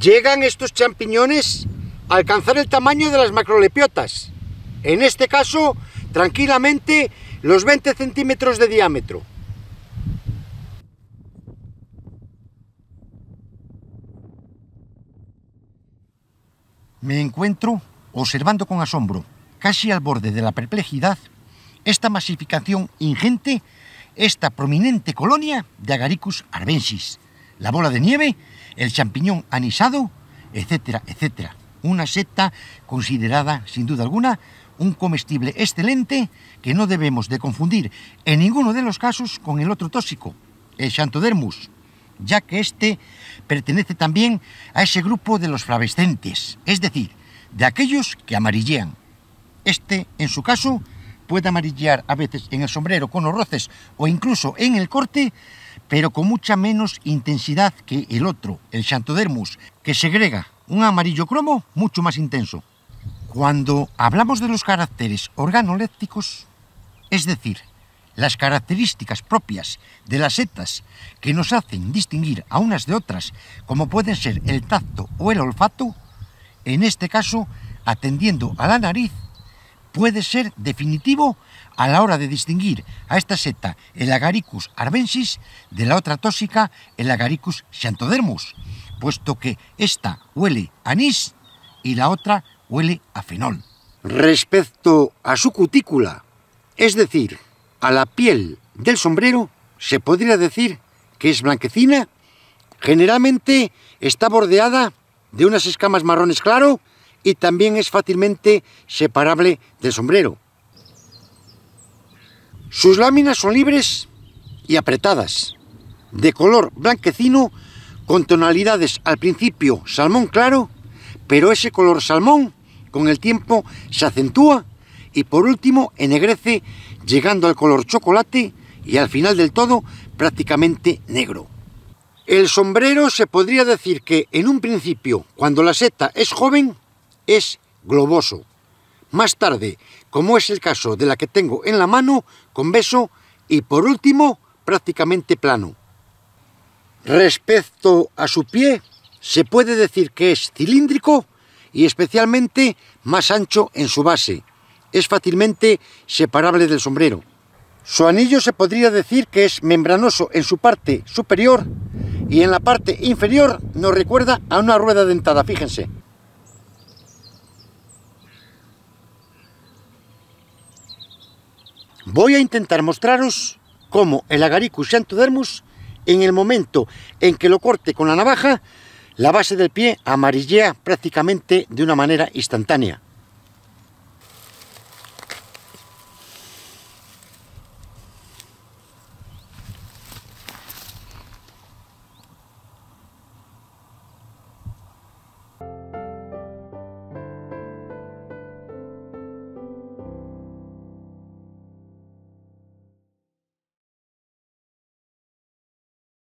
llegan estos champiñones a alcanzar el tamaño de las macrolepiotas. En este caso, tranquilamente, los 20 centímetros de diámetro. Me encuentro observando con asombro, casi al borde de la perplejidad, esta masificación ingente, esta prominente colonia de Agaricus arbensis, la bola de nieve, el champiñón anisado, etcétera, etcétera. Una seta considerada, sin duda alguna, un comestible excelente que no debemos de confundir en ninguno de los casos con el otro tóxico, el xantodermus, ya que este pertenece también a ese grupo de los flavescentes, es decir, de aquellos que amarillean. Este, en su caso, puede amarillear a veces en el sombrero con los roces o incluso en el corte pero con mucha menos intensidad que el otro, el Xantodermus, que segrega un amarillo cromo mucho más intenso. Cuando hablamos de los caracteres organolépticos, es decir, las características propias de las setas que nos hacen distinguir a unas de otras, como pueden ser el tacto o el olfato, en este caso, atendiendo a la nariz, puede ser definitivo a la hora de distinguir a esta seta, el Agaricus arbensis, de la otra tóxica, el Agaricus xantodermus, puesto que esta huele a anís y la otra huele a fenol. Respecto a su cutícula, es decir, a la piel del sombrero, se podría decir que es blanquecina. Generalmente está bordeada de unas escamas marrones claro y también es fácilmente separable del sombrero. Sus láminas son libres y apretadas, de color blanquecino con tonalidades al principio salmón claro, pero ese color salmón con el tiempo se acentúa y por último ennegrece llegando al color chocolate y al final del todo prácticamente negro. El sombrero se podría decir que en un principio, cuando la seta es joven, es globoso. Más tarde, como es el caso de la que tengo en la mano, con beso y por último, prácticamente plano. Respecto a su pie, se puede decir que es cilíndrico y especialmente más ancho en su base. Es fácilmente separable del sombrero. Su anillo se podría decir que es membranoso en su parte superior y en la parte inferior nos recuerda a una rueda dentada, fíjense. Voy a intentar mostraros cómo el agaricus xanthodermus, en el momento en que lo corte con la navaja, la base del pie amarillea prácticamente de una manera instantánea.